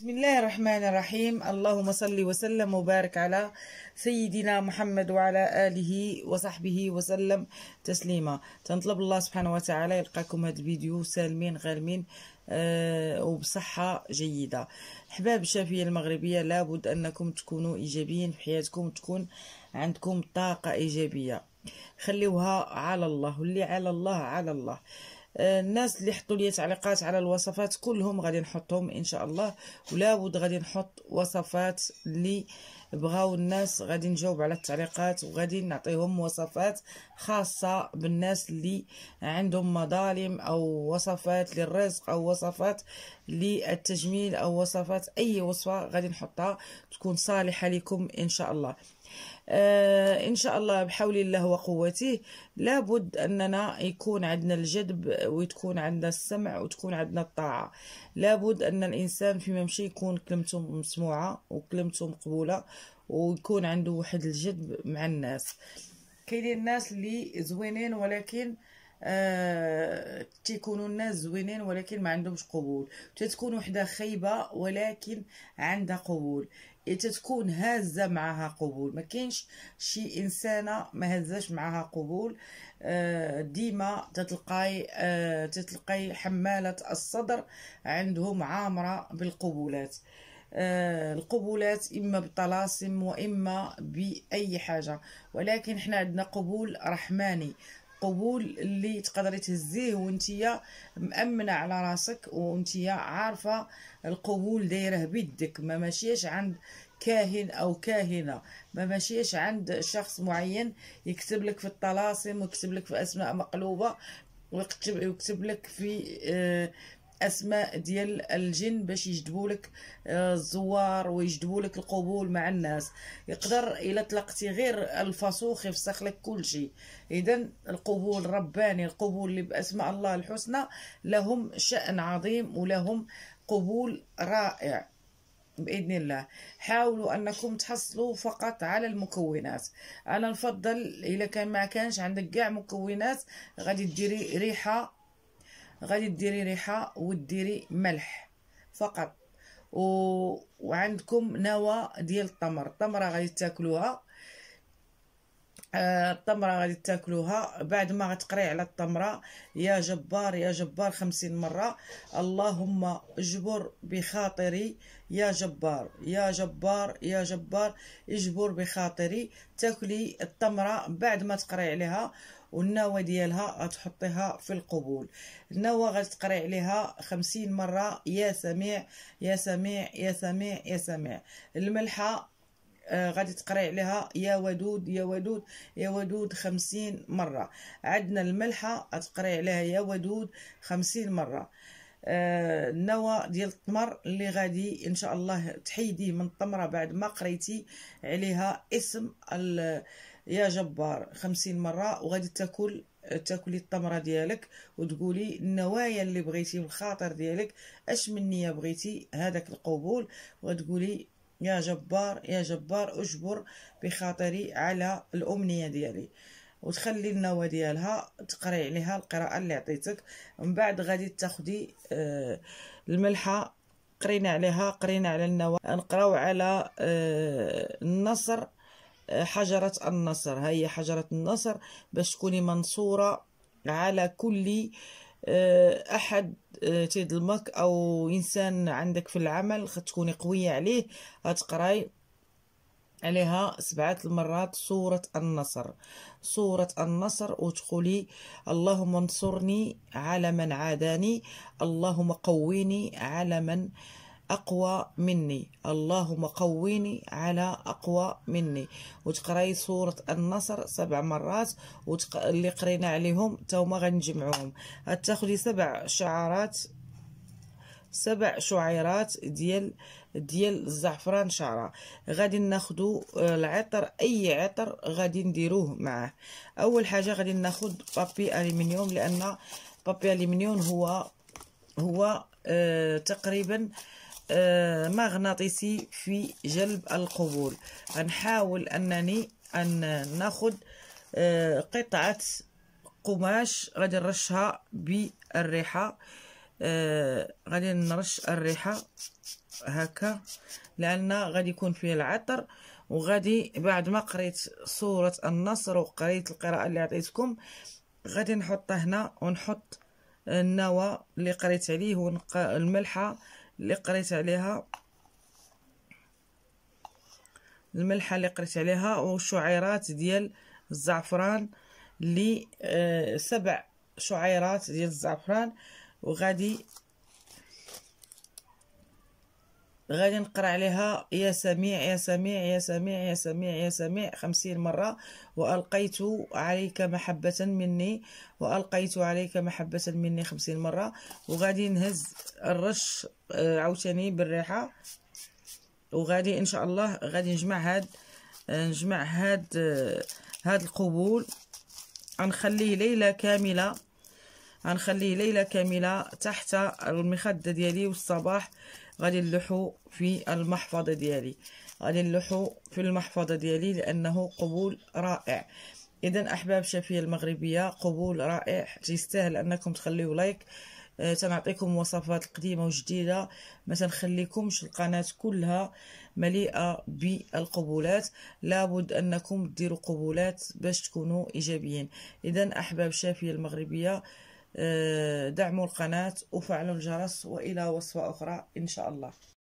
بسم الله الرحمن الرحيم اللهم صل وسلم وبارك على سيدنا محمد وعلى آله وصحبه وسلم تسليما تنطلب الله سبحانه وتعالى يلقاكم هذا الفيديو سالمين غالمين آه وبصحة جيدة أحباب الشافية المغربية لابد أنكم تكونوا إيجابيين في حياتكم تكون عندكم طاقة إيجابية خليوها على الله واللي على الله على الله الناس اللي حطوا لي تعليقات على الوصفات كلهم غادي نحطهم ان شاء الله ولا بد غادي نحط وصفات اللي بغاو الناس غادي نجاوب على التعليقات وغادي نعطيهم وصفات خاصه بالناس اللي عندهم مظالم او وصفات للرزق او وصفات للتجميل او وصفات اي وصفه غادي نحطها تكون صالحه لكم ان شاء الله آه ان شاء الله بحول الله وقوته لابد اننا يكون عندنا الجذب وتكون عندنا السمع وتكون عندنا الطاعه لابد ان الانسان فيما يمشي يكون كلمته مسموعه وكلمته مقبوله ويكون عنده واحد الجد مع الناس كاينين الناس اللي زوينين ولكن آه تيكونوا الناس زوينين ولكن ما عندهمش قبول تتكون وحده خايبه ولكن عندها قبول تتكون هازه معها قبول ما كاينش شي انسانه ما هزاش معها قبول آه ديما تتلقاي آه تتلقاي حماله الصدر عندهم عامره بالقبولات آه، القبولات اما بالطلاسم واما باي حاجه ولكن حنا عندنا قبول رحماني قبول اللي تقدري تهزيه وانتيا مامنه على راسك وانتيا عارفه القبول دايره بيدك ما ماشيش عند كاهن او كاهنه ما ماشيش عند شخص معين يكتب لك في الطلاسم ويكتب لك في اسماء مقلوبه ويكتب, ويكتب لك في آه، اسماء ديال الجن باش يجذبوا لك آه، الزوار ويجذبوا لك القبول مع الناس يقدر الا طلقتي غير الفسوخ يفسخ لك كل شيء اذا القبول الرباني القبول اللي باسماء الله الحسنى لهم شان عظيم ولهم قبول رائع باذن الله حاولوا انكم تحصلوا فقط على المكونات انا نفضل الا كان ما كانش عندك كاع مكونات غادي ديري ريحه غادي ديري ريحه وديري ملح فقط و... وعندكم نوى ديال التمر التمره غادي تاكلوها آه، التمره غادي تاكلوها بعد ما غتقري على التمره يا جبار يا جبار خمسين مره اللهم اجبر بخاطري يا جبار يا جبار يا جبار اجبر بخاطري تاكلي التمره بعد ما تقري عليها والنوى ديالها تحطيها في القبول النوى غتقري عليها خمسين مره يا سميع يا سميع يا سميع يا سميع الملحه آه، غادي تقري عليها يا ودود يا ودود يا ودود خمسين مرة عندنا الملحة تقري عليها يا ودود خمسين مرة آه، النوى ديال التمر اللي غادي ان شاء الله تحيديه من التمره بعد ما قريتي عليها اسم يا جبار خمسين مره وغادي تاكل تاكلي التمره ديالك وتقولي النوايا اللي بغيتي والخاطر ديالك اش من نيه بغيتي هذاك القبول وتقولي يا جبار يا جبار اجبر بخاطري على الامنيه ديالي وتخلي النوى ديالها تقري عليها القراءه اللي عطيتك من بعد غادي تاخدي آه، الملحه قرينا عليها قرينا على النوى نقراو على آه، النصر آه، حجره النصر هي حجره النصر باش تكوني منصوره على كل آه، احد آه، تيظلمك او انسان عندك في العمل غتكوني قويه عليه غتقراي عليها سبعة المرات سورة النصر سورة النصر وتقولي اللهم انصرني على من عاداني اللهم قويني على من آه أقوى مني اللهم قويني على أقوى مني وتقراي سورة النصر سبع مرات وتق... اللي قرينا عليهم توما غنجمعوهم هتاخدي سبع شعارات سبع شعيرات ديال ديال الزعفران شعره غادي ناخدو آه، العطر اي عطر غادي نديروه معاه اول حاجه غادي ناخد بابي ألمنيوم لان بابي ألمنيوم هو هو آه تقريبا آه آه، مغناطيسي في جلب القبول غنحاول أنني أن ناخد آه، قطعة قماش غادي نرشها بالريحة آه، غادي نرش الريحة هكا لأن غادي يكون فيه العطر وغادي بعد ما قريت سوره النصر وقريت القراءة اللي عطيتكم غادي نحطها هنا ونحط النوى اللي قريت عليه والملحه اللي قريت عليها الملحه اللي قريت عليها وشعيرات ديال الزعفران اللي آه، سبع شعيرات ديال الزعفران وغادي غادي نقرا عليها يا سميع يا سميع يا سميع يا سميع يا سميع خمسين مرة وألقيت عليك محبة مني وألقيت عليك محبة مني خمسين مرة وغادي نهز الرش آه، عاوتاني بالريحة وغادي إن شاء الله غادي نجمع هاد آه، نجمع هاد آه، هاد القبول غنخليه ليلة كاملة غنخليه ليلة كاملة تحت المخدة ديالي والصباح غادي نلوحو في المحفظة ديالي غادي نلوحو في المحفظة ديالي لأنه قبول رائع إذا أحباب شافية المغربية قبول رائع تيستاهل أنكم تخليو لايك آه، تنعطيكم وصفات قديمة وجديدة ما تنخليكمش القناة كلها مليئة بالقبولات لابد أنكم تديروا قبولات باش تكونوا إيجابيين إذا أحباب شافية المغربية آه، دعموا القناة وفعلوا الجرس وإلى وصفة أخرى إن شاء الله